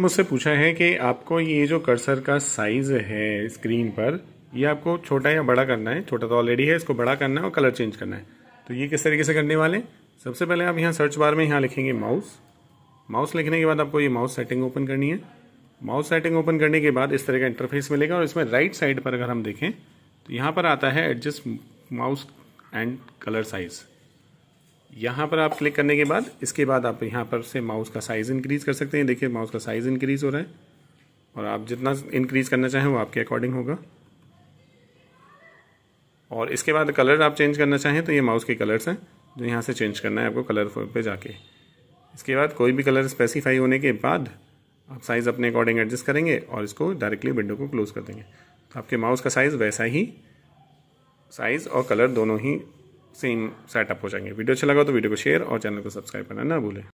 मुझसे पूछा है कि आपको ये जो कर्सर का साइज है स्क्रीन पर ये आपको छोटा या बड़ा करना है छोटा तो ऑलरेडी है इसको बड़ा करना है और कलर चेंज करना है तो ये किस तरीके से करने वाले सबसे पहले आप यहाँ सर्च बार में यहाँ लिखेंगे माउस माउस लिखने के बाद आपको ये माउस सेटिंग ओपन करनी है माउस सेटिंग ओपन करने के बाद इस तरह का इंटरफेस मिलेगा और इसमें राइट साइड पर अगर हम देखें तो यहाँ पर आता है adjust mouse and colour size यहाँ पर आप क्लिक करने के बाद इसके बाद आप यहाँ पर से माउस का साइज़ इंक्रीज़ कर सकते हैं देखिए माउस का साइज़ इंक्रीज़ हो रहा है और आप जितना इंक्रीज़ करना चाहें वो आपके अकॉर्डिंग होगा और इसके बाद कलर आप चेंज करना चाहें तो ये माउस के कलर्स हैं जो यहाँ से चेंज करना है आपको कलर पे जाके इसके बाद कोई भी कलर स्पेसिफाई होने के बाद आप साइज़ अपने अकॉर्डिंग एडजस्ट करेंगे और इसको डायरेक्टली विंडो को क्लोज़ कर देंगे तो आपके माउस का साइज़ वैसा ही साइज़ और कलर दोनों ही सेम सेटअप हो जाएंगे वीडियो अच्छा लगा तो वीडियो को शेयर और चैनल को सब्सक्राइब करना ना भूलें